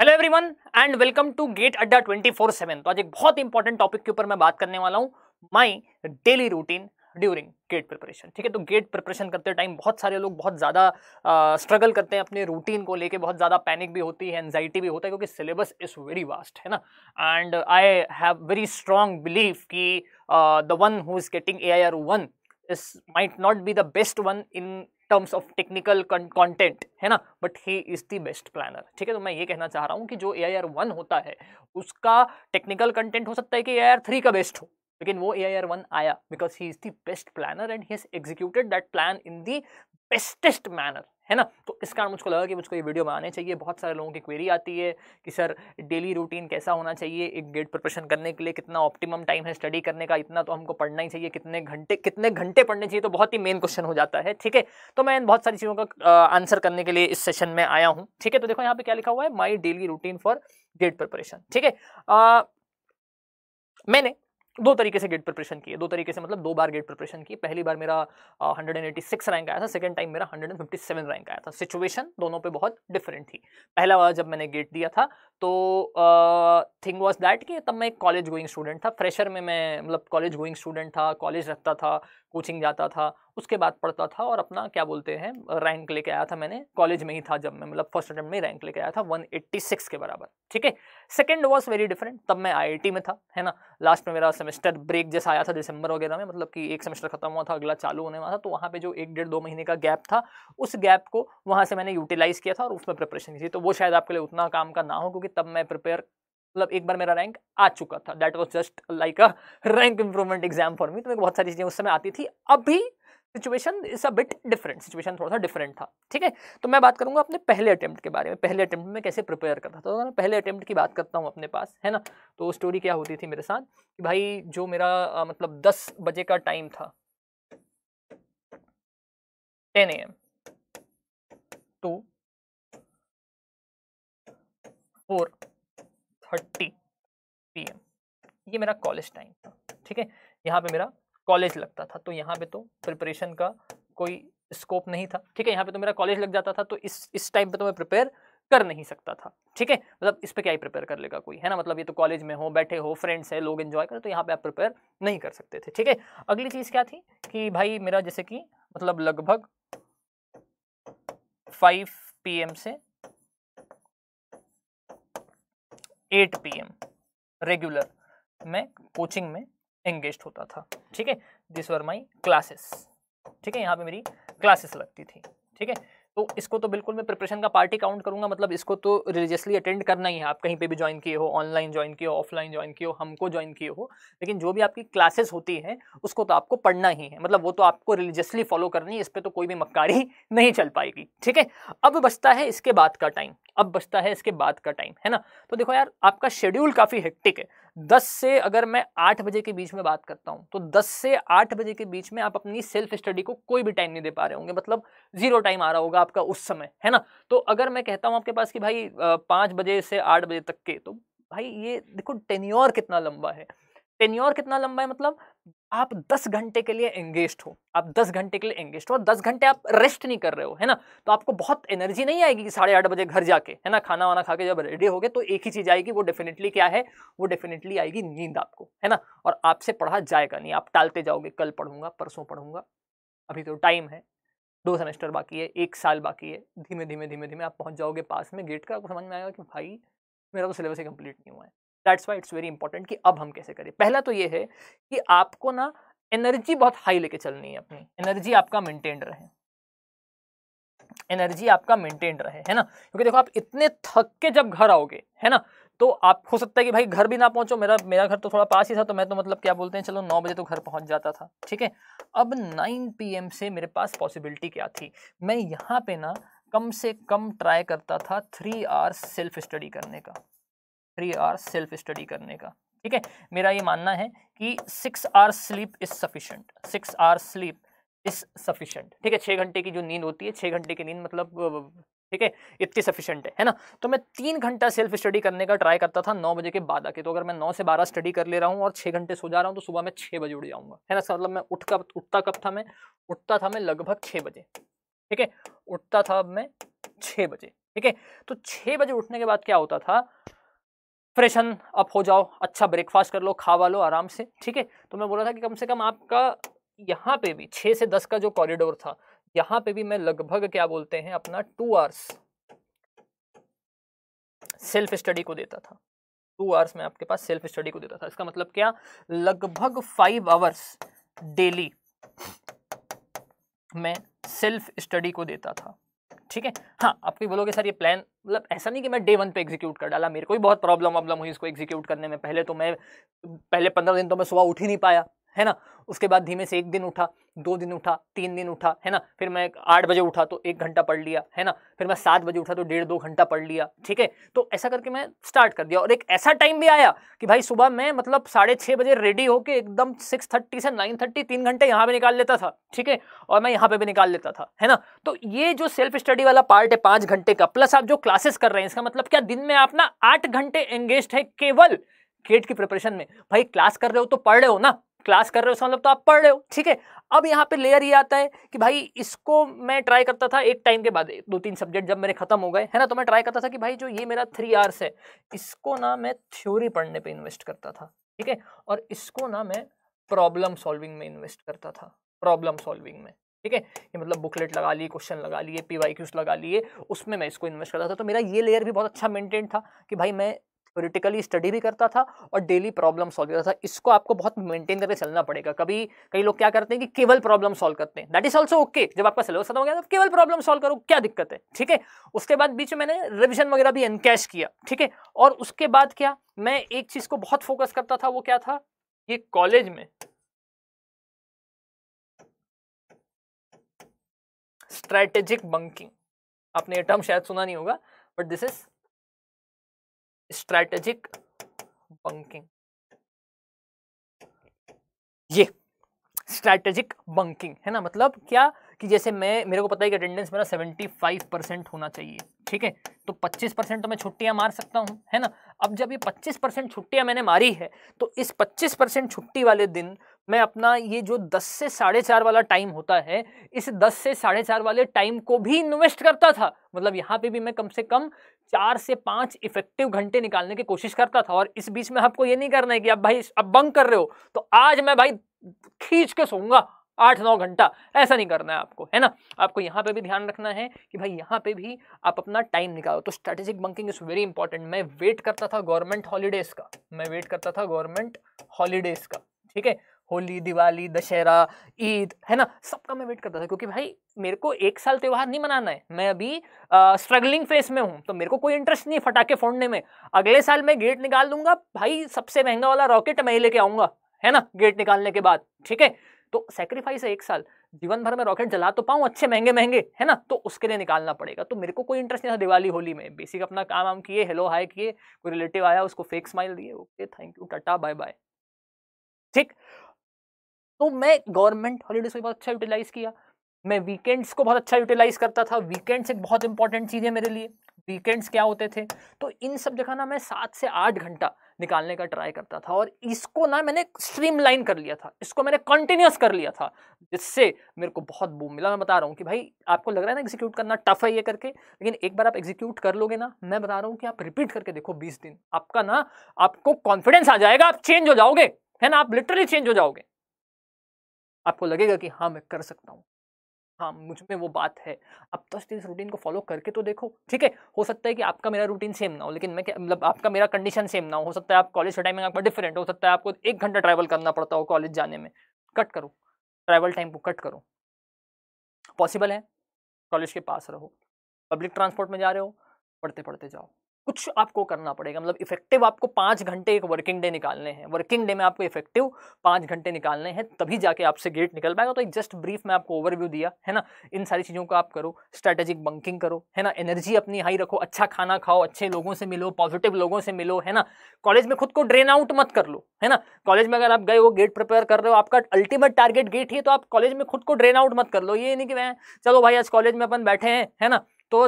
hello everyone and welcome to GATE Adda 24/7 तो आज एक बहुत इंपॉर्टेंट टॉपिक के ऊपर मैं बात करने वाला हूँ my daily routine during GATE preparation ठीक है तो गेट प्रिपरेशन करते टाइम बहुत सारे लोग बहुत ज़्यादा स्ट्रगल करते हैं अपने रूटीन को लेके बहुत ज़्यादा पैनिक भी होती है एनजाइटी भी होता है क्योंकि सिलेबस इज़ वेरी वास्ट है ना and I have very strong believe कि the one who is getting A I R one is might not be the best one in terms of technical content है ना but he is the best planner ठीक है तो मैं ये कहना चाह रहा हूँ कि जो ए आई आर वन होता है उसका टेक्निकल कंटेंट हो सकता है कि ए आई आर थ्री का बेस्ट हो लेकिन वो ए आई आर वन आया because he is the best planner and he has executed that plan in the bestest manner है ना तो इस कारण मुझको लगा कि मुझको ये वीडियो बनाने चाहिए बहुत सारे लोगों की क्वेरी आती है कि सर डेली रूटीन कैसा होना चाहिए एक गेट प्रिपरेशन करने के लिए कितना ऑप्टिमम टाइम है स्टडी करने का इतना तो हमको पढ़ना ही चाहिए कितने घंटे कितने घंटे पढ़ने चाहिए तो बहुत ही मेन क्वेश्चन हो जाता है ठीक है तो मैं इन बहुत सारी चीज़ों का आंसर करने के लिए इस सेशन में आया हूँ ठीक है तो देखो यहाँ पे क्या लिखा हुआ है my daily routine for GATE preparation ठीक है मैंने दो तरीके से गेट प्रिपरेशन किए दो तरीके से मतलब दो बार गेट प्रिपरेशन की पहली बार मेरा hundred and eighty six rank आया था सेकंड टाइम मेरा hundred and fifty seven rank आया था सिचुएशन दोनों पे बहुत डिफरेंट थी पहला बार जब मैंने गेट दिया था तो थिंग वॉज दैट कि तब मैं एक कॉलेज गोइंग स्टूडेंट था फ्रेशर में मैं मतलब कॉलेज गोइंग स्टूडेंट था कॉलेज रखता था कोचिंग जाता था उसके बाद पढ़ता था और अपना क्या बोलते हैं रैंक लेके आया था मैंने कॉलेज में ही था जब मैं मतलब फर्स्ट अटैम्प्ट में रैंक लेके आया था 186 के बराबर ठीक है सेकंड वाज वेरी डिफरेंट तब मैं आईआईटी में था है ना लास्ट में मेरा सेमेस्टर ब्रेक जैसा आया था दिसंबर वगैरह में मतलब कि एक सेमेस्टर खत्म हुआ था अगला चालू होने वाला था तो वहाँ पर जो एक डेढ़ दो महीने का गैप था उस गैप को वहाँ से मैंने यूटिलाइज़ किया था और उसमें प्रिपरेशन की थी तो वो शायद आपके लिए उतना काम का ना हो क्योंकि तब मैं प्रिपेयर मतलब एक बार मेरा रैंक आ चुका था that was just like a rank improvement exam for me तो मेरे को बहुत सारी चीज़ें उस समय आती थी अभी situation is a bit different situation थोड़ा सा डिफरेंट था ठीक है तो मैं बात करूंगा अपने पहले अटेम्प्ट के बारे में पहले अटेम्प्ट में कैसे प्रिपेयर करता था तो मैं पहले अटेम्प्ट की बात करता हूँ अपने पास है ना तो स्टोरी क्या होती थी मेरे साथ कि भाई जो मेरा आ, मतलब दस बजे का टाइम था ten A M to four thirty P ये मेरा कॉलेज टाइम था ठीक है यहाँ पे मेरा कॉलेज लगता था तो यहाँ पे तो प्रिपरेशन का कोई स्कोप नहीं था ठीक है यहाँ पे तो मेरा कॉलेज लग जाता था तो इस इस टाइम पे तो मैं प्रिपेयर कर नहीं सकता था ठीक है मतलब इस पर क्या ही प्रिपेयर कर लेगा कोई है ना मतलब ये तो कॉलेज में हो बैठे हो फ्रेंड्स है लोग इन्जॉय करें तो यहाँ पर आप प्रिपेयर नहीं कर सकते थे ठीक है अगली चीज़ क्या थी कि भाई मेरा जैसे कि मतलब लगभग फाइव पी से एट पी रेगुलर मैं कोचिंग में एंगेज होता था ठीक है दिस वर माई क्लासेस ठीक है यहाँ पे मेरी क्लासेस लगती थी ठीक है तो इसको तो बिल्कुल मैं प्रिपरेशन का पार्टी काउंट करूंगा मतलब इसको तो रिलीजियसली अटेंड करना ही है आप कहीं पे भी ज्वाइन किए हो ऑनलाइन ज्वाइन किए हो ऑफलाइन ज्वाइन किए हो हमको ज्वाइन किए हो लेकिन जो भी आपकी क्लासेस होती हैं उसको तो आपको पढ़ना ही है मतलब वो तो आपको रिलीजियसली फॉलो करनी है इस पर तो कोई भी मक्कारी नहीं चल पाएगी ठीक है अब बचता है इसके बाद का टाइम अब बचता है इसके बाद का टाइम है ना तो देखो यार आपका शेड्यूल काफ़ी हेक्टिक है दस से अगर मैं आठ बजे के बीच में बात करता हूँ तो दस से आठ बजे के बीच में आप अपनी सेल्फ स्टडी को कोई भी टाइम नहीं दे पा रहे होंगे मतलब जीरो टाइम आ रहा होगा आपका उस समय है ना तो अगर मैं कहता हूँ आपके पास कि भाई पाँच बजे से आठ बजे तक के तो भाई ये देखो टेन्योर कितना लंबा है टेन्योर कितना लंबा है मतलब आप 10 घंटे के लिए एंगेज हो आप 10 घंटे के लिए एंगेज हो और 10 घंटे आप रेस्ट नहीं कर रहे हो है ना तो आपको बहुत एनर्जी नहीं आएगी कि साढ़े आठ बजे घर जाके है ना खाना वाना खा के जब रेडी हो गए तो एक ही चीज़ आएगी वो डेफिनेटली क्या है वो डेफिनेटली आएगी नींद आपको है ना और आपसे पढ़ा जाएगा नहीं आप टालते जाओगे कल पढ़ूंगा परसों पढ़ूंगा अभी तो टाइम है दो सेमेस्टर बाकी है एक साल बाकी है धीमे धीमे धीमे धीमे आप पहुंच जाओगे पास में गेट का आपको समझ में आएगा कि भाई मेरा तो सिलेबस ही कंप्लीट नहीं हुआ है that's why it's very important कि अब हम कैसे करें पहला तो ये है कि आपको ना एनर्जी बहुत हाई लेके चलनी है अपनी एनर्जी आपका मेंटेन्ड रहे एनर्जी आपका मेंटेन्ड रहे है ना क्योंकि देखो आप इतने थक के जब घर आओगे है ना तो आप हो सकता है कि भाई घर भी ना पहुंचो मेरा मेरा घर तो थोड़ा पास ही था तो मैं तो मतलब क्या बोलते हैं चलो नौ बजे तो घर पहुंच जाता था ठीक है अब नाइन पी से मेरे पास पॉसिबिलिटी क्या थी मैं यहाँ पे ना कम से कम ट्राई करता था थ्री आवर्स सेल्फ स्टडी करने का थ्री आवर्स सेल्फ स्टडी करने का ठीक है मेरा ये मानना है कि six hour sleep is sufficient six hour sleep is sufficient ठीक है छः घंटे की जो नींद होती है छः घंटे की नींद मतलब ठीक है इतनी सफिशेंट है है ना तो मैं तीन घंटा सेल्फ स्टडी करने का ट्राई करता था नौ बजे के बाद आके तो अगर मैं नौ से बारह स्टडी कर ले रहा हूँ और छः घंटे सो जा रहा हूँ तो सुबह मैं छः बजे उठ जाऊँगा है ना मतलब मैं उठ कब उठता कब था मैं उठता था मैं लगभग छः बजे ठीक है उठता था अब मैं छः बजे ठीक है तो छः बजे उठने के बाद क्या होता था फ्रेशन अप हो जाओ अच्छा ब्रेकफास्ट कर लो खावा लो आराम से ठीक है तो मैं बोला था कि कम से कम आपका यहाँ पे भी छः से दस का जो कॉरिडोर था यहाँ पे भी मैं लगभग क्या बोलते हैं अपना टू आवर्स सेल्फ स्टडी को देता था टू आवर्स में आपके पास सेल्फ स्टडी को देता था इसका मतलब क्या लगभग फाइव आवर्स डेली मैं सेल्फ स्टडी को देता था ठीक है हाँ आप भी बोलोगे सर ये प्लान मतलब ऐसा नहीं कि मैं डे वन पे एग्जीक्यूट कर डाला मेरे को भी बहुत प्रॉब्लम वॉब्लम हुई इसको एग्जीक्यूट करने में पहले तो मैं पहले पंद्रह दिन तो मैं सुबह उठ ही नहीं पाया है ना उसके बाद धीमे से एक दिन उठा दो दिन उठा तीन दिन उठा है ना फिर मैं आठ बजे उठा तो एक घंटा पढ़ लिया है ना फिर मैं सात बजे उठा तो डेढ़ दो घंटा पढ़ लिया ठीक है तो ऐसा करके मैं स्टार्ट कर दिया और एक ऐसा टाइम भी आया कि भाई सुबह मैं मतलब साढ़े छः बजे रेडी होकर एकदम सिक्स थर्टी से नाइन थर्टी तीन घंटे यहाँ पर निकाल लेता था ठीक है और मैं यहाँ पर भी निकाल लेता था है ना तो ये जो सेल्फ स्टडी वाला पार्ट है पाँच घंटे का प्लस आप जो क्लासेस कर रहे हैं इसका मतलब क्या दिन में आप ना आठ घंटे एंगेज है केवल गेट की प्रिपरेशन में भाई क्लास कर रहे हो तो पढ़ रहे हो ना क्लास कर रहे हो उसका मतलब तो आप पढ़ रहे हो ठीक है अब यहाँ पे लेयर ये आता है कि भाई इसको मैं ट्राई करता था एक टाइम के बाद दो तीन सब्जेक्ट जब मेरे खत्म हो गए है ना तो मैं ट्राई करता था कि भाई जो ये मेरा थ्री आर्स है इसको ना मैं थ्योरी पढ़ने पे इन्वेस्ट करता था ठीक है और इसको ना मैं प्रॉब्लम सॉल्विंग में इन्वेस्ट करता था प्रॉब्लम सॉल्विंग में ठीक है ये मतलब बुकलेट लगा लिए क्वेश्चन लगा लिए पी वाई क्यूज लगा लिए उसमें मैं इसको इन्वेस्ट करता था तो मेरा ये लेयर भी बहुत अच्छा मेंटेन था कि भाई मैं थ्योरेटिकली स्टडी भी करता था और डेली प्रॉब्लम सॉल्व करता था इसको आपको बहुत मेंटेन करके चलना पड़ेगा कभी कई लोग क्या करते हैं कि केवल प्रॉब्लम सॉल्व करते हैं दैट इज ऑल्सो ओके जब आपका सिलेबस खत्म हो गया तो केवल प्रॉब्लम सॉल्व करो क्या दिक्कत है ठीक है उसके बाद बीच में मैंने रिविजन वगैरह भी एनकैश किया ठीक है और उसके बाद क्या मैं एक चीज़ को बहुत फोकस करता था वो क्या था ये कॉलेज में स्ट्रैटेजिक बंकिंग आपने ये टर्म शायद सुना नहीं होगा but this is strategic bunking ये स्ट्रैटेजिक बंकिंग है ना मतलब क्या कि जैसे मैं मेरे को पता है कि अटेंडेंस मेरा 75 परसेंट होना चाहिए ठीक है तो 25 परसेंट तो मैं छुट्टियां मार सकता हूं है ना अब जब ये 25 परसेंट छुट्टियां मैंने मारी है तो इस 25 परसेंट छुट्टी वाले दिन मैं अपना ये जो दस से साढ़े चार वाला टाइम होता है इस दस से साढ़े चार वाले टाइम को भी इन्वेस्ट करता था मतलब यहाँ पे भी मैं कम से कम चार से पाँच इफेक्टिव घंटे निकालने की कोशिश करता था और इस बीच में आपको ये नहीं करना है कि अब भाई अब बंक कर रहे हो तो आज मैं भाई खींच के सोऊंगा आठ नौ घंटा ऐसा नहीं करना है आपको है ना आपको यहाँ पे भी ध्यान रखना है कि भाई यहाँ पे भी आप अपना टाइम निकालो तो strategic bunking is very important मैं वेट करता था गवर्नमेंट हॉलीडेज़ का मैं वेट करता था गवर्नमेंट हॉलीडेज़ का ठीक है होली दिवाली दशहरा ईद है ना सबका मैं वेट करता था क्योंकि भाई मेरे को एक साल त्यौहार नहीं मनाना है मैं अभी स्ट्रगलिंग फेस में हूँ तो मेरे को कोई इंटरेस्ट नहीं फटाके फोड़ने में अगले साल मैं गेट निकाल दूंगा भाई सबसे महंगा वाला रॉकेट मैं लेके आऊंगा है ना गेट निकालने के बाद ठीक है तो सेक्रीफाइस है एक साल जीवन भर में रॉकेट जला तो पाऊँ अच्छे महंगे महंगे है ना तो उसके लिए निकालना पड़ेगा तो मेरे को कोई इंटरेस्ट नहीं था दिवाली होली में बेसिक अपना काम वाम किए हेलो हाय किए कोई रिलेटिव आया उसको फेक स्माइल दिए okay thank you tata bye bye ठीक तो मैं गवर्नमेंट हॉलीडेज को बहुत अच्छा यूटिलाइज़ किया मैं वीकेंड्स को बहुत अच्छा यूटिलाइज़ करता था वीकेंड्स एक बहुत इंपॉर्टेंट चीज़ है मेरे लिए वीकेंड्स क्या होते थे तो इन सब जगह ना मैं सात से आठ घंटा निकालने का ट्राई करता था और इसको ना मैंने स्ट्रीमलाइन कर लिया था इसको मैंने कंटिन्यूस कर लिया था जिससे मेरे को बहुत बूम मिला मैं बता रहा हूँ कि भाई आपको लग रहा है ना एग्जीक्यूट करना टफ है ये करके लेकिन एक बार आप एग्जीक्यूट कर लोगे ना मैं बता रहा हूँ कि आप रिपीट करके देखो बीस दिन आपका ना आपको कॉन्फिडेंस आ जाएगा आप चेंज हो जाओगे है ना आप लिटरली चेंज हो जाओगे आपको लगेगा कि हाँ मैं कर सकता हूँ हाँ मुझ में वो बात है अब तो इस रूटीन को फॉलो करके तो देखो ठीक है हो सकता है कि आपका मेरा रूटीन सेम ना हो लेकिन मैं मतलब आपका मेरा कंडीशन सेम ना हो हो सकता है आप कॉलेज का टाइमिंग आपका डिफरेंट हो सकता है आपको एक घंटा ट्रैवल करना पड़ता हो कॉलेज जाने में कट करो ट्रैवल टाइम को कट करो पॉसिबल है कॉलेज के पास रहो पब्लिक ट्रांसपोर्ट में जा रहे हो पढ़ते पढ़ते जाओ कुछ आपको करना पड़ेगा मतलब इफेक्टिव आपको पाँच घंटे एक वर्किंग डे निकालने हैं वर्किंग डे में आपको इफेक्टिव पाँच घंटे निकालने हैं तभी जाके आपसे गेट निकल पाएगा तो एक जस्ट ब्रीफ में आपको ओवरव्यू दिया है ना इन सारी चीज़ों को आप करो स्ट्रैटेजिक बंकिंग करो है ना एनर्जी अपनी हाई रखो अच्छा खाना खाओ अच्छे लोगों से मिलो पॉजिटिव लोगों से मिलो है ना कॉलेज में खुद को ड्रेन आउट मत कर लो है ना कॉलेज में अगर आप गए हो गेट प्रिपेयर कर रहे हो आपका अल्टीमेट टारगेट गेट ही है तो आप कॉलेज में खुद को ड्रेन आउट मत कर लो ये नहीं कि मैं चलो भाई आज कॉलेज में अपन बैठे हैं है ना तो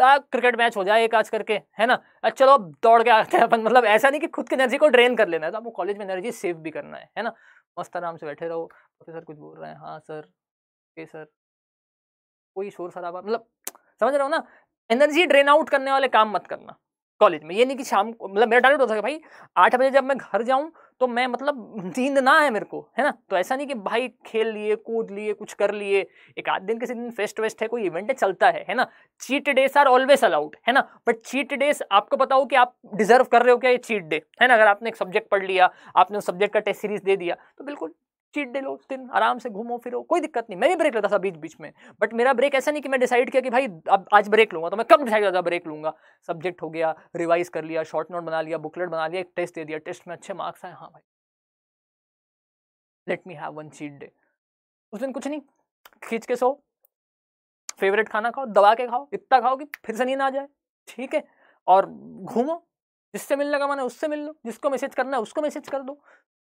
क्रिकेट मैच हो जाए एक आज करके है ना अच्छा चलो अब दौड़ के आते हैं अपन मतलब ऐसा नहीं कि खुद की एनर्जी को ड्रेन कर लेना है तो आपको कॉलेज में एनर्जी सेव भी करना है है ना मस्त आराम से बैठे रहो प्रोफेसर कुछ बोल रहे हैं हाँ सर ओके सर कोई शोर शराबा मतलब समझ रहे हो ना एनर्जी ड्रेन आउट करने वाले काम मत करना कॉलेज में ये नहीं कि शाम मतलब मेरा टारगेट हो सके भाई आठ बजे जब मैं घर जाऊँ तो मैं मतलब नींद ना है मेरे को है ना तो ऐसा नहीं कि भाई खेल लिए कूद लिए कुछ कर लिए एक आध दिन किसी दिन फेस्ट वेस्ट है कोई इवेंट चलता है है ना cheat days are always allowed है ना बट चीट डेज आपको बताओ कि आप डिजर्व कर रहे हो क्या ये चीट डे है ना अगर आपने एक सब्जेक्ट पढ़ लिया आपने उस सब्जेक्ट का टेस्ट सीरीज दे दिया तो बिल्कुल चीट डे लो दिन आराम से घूमो फिरो कोई दिक्कत नहीं मैं भी ब्रेक लेता था बीच बीच में बट मेरा ब्रेक ऐसा नहीं कि मैं डिसाइड किया कि भाई अब आज ब्रेक लूंगा तो मैं कब डिसाइड करता ब्रेक लूंगा सब्जेक्ट हो गया रिवाइज कर लिया शॉर्ट नोट बना लिया बुकलेट बना लिया एक टेस्ट दे दिया टेस्ट में अच्छे मार्क्स आए हाँ भाई let me have one cheat day उस दिन कुछ नहीं खींच के सो फेवरेट खाना खाओ दबा के खाओ इतना खाओ कि फिर से नींद आ जाए ठीक है और घूमो जिससे मिलने का मन है उससे मिल लो जिसको मैसेज करना है उसको मैसेज कर दो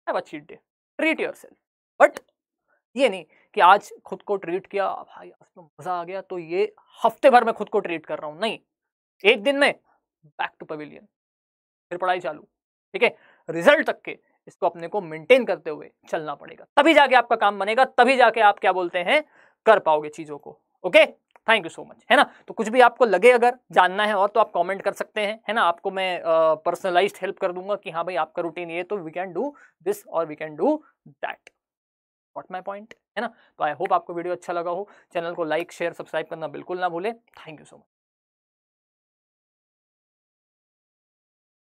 have day treat yourself but ये नहीं कि आज खुद को ट्रीट किया भाई आज तो मज़ा आ गया तो ये हफ्ते भर में खुद को ट्रीट कर रहा हूं नहीं एक दिन में बैक टू पवेलियन फिर पढ़ाई चालू ठीक है रिजल्ट तक के इसको अपने को मेंटेन करते हुए चलना पड़ेगा तभी जाके आपका काम बनेगा तभी जाके आप क्या बोलते हैं कर पाओगे चीज़ों को okay thank you so much है ना तो कुछ भी आपको लगे अगर जानना है और तो आप कमेंट कर सकते हैं है ना आपको मैं पर्सनलाइज्ड हेल्प कर दूंगा कि हाँ भाई आपका रूटीन ये तो वी कैन डू दिस और we can do that what my point है ना तो आई होप आपको वीडियो अच्छा लगा हो चैनल को लाइक शेयर सब्सक्राइब करना बिल्कुल ना भूले थैंक यू सो मच